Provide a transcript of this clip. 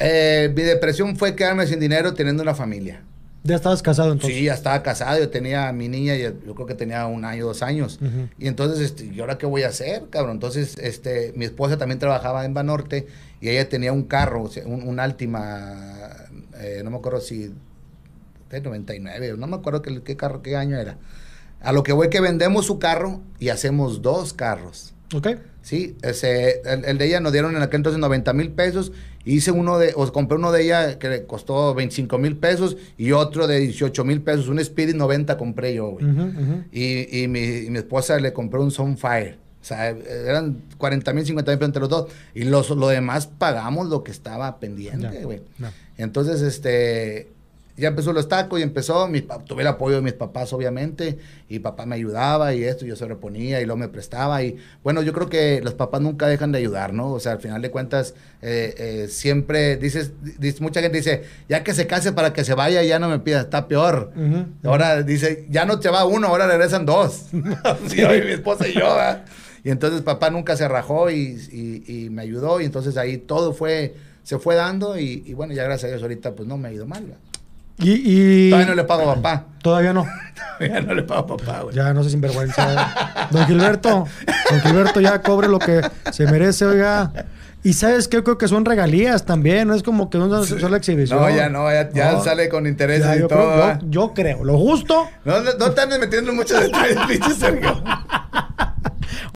Eh, mi depresión fue quedarme sin dinero teniendo una familia. ¿Ya estabas casado entonces? Sí, ya estaba casado. Yo tenía mi niña, yo, yo creo que tenía un año, dos años. Y entonces, este, ¿y ahora qué voy a hacer, cabrón? Entonces, este, mi esposa también trabajaba en Banorte y ella tenía un carro, un, última, eh, no me acuerdo si, 99, no me acuerdo qué, qué carro, qué año era. A lo que voy que vendemos su carro y hacemos dos carros. Ok. Sí, ese, el, de ella nos dieron en aquel entonces 90 mil pesos. Hice uno de, o compré uno de ella que le costó 25 mil pesos y otro de 18 mil pesos. Un Speedy 90 compré yo, güey. y, y, mi, mi, esposa le compró un Sunfire. O sea, eran 40 mil, 50 mil entre los dos. Y los, lo demás pagamos lo que estaba pendiente, güey. Entonces, este, ya empezó los tacos y empezó, mi, tuve el apoyo de mis papás obviamente, y papá me ayudaba y esto, yo se reponía y lo me prestaba y bueno, yo creo que los papás nunca dejan de ayudar, ¿no? O sea, al final de cuentas, eh, eh, siempre dices, dice, mucha gente dice, ya que se case para que se vaya, ya no me pida, está peor. ahora dice, ya no te va uno, ahora regresan dos. sí, hoy mi esposa y yo, ¿verdad? Y entonces papá nunca se rajó y, me ayudó y entonces ahí todo fue se fue dando y, y, bueno, ya gracias a Dios ahorita pues no me ha ido mal. Y, y... Todavía no le pago a papá. Todavía no. Todavía no le pago a papá, güey. Ya, no sé, sinvergüenza. don Gilberto, don Gilberto ya cobre lo que se merece, oiga. Y sabes que creo que son regalías también, no es como que una la exhibición. No, ya no, ya, sale con interés y yo todo. yo, creo, lo justo. No, te andes metiendo mucho detalles, pinche Sergio.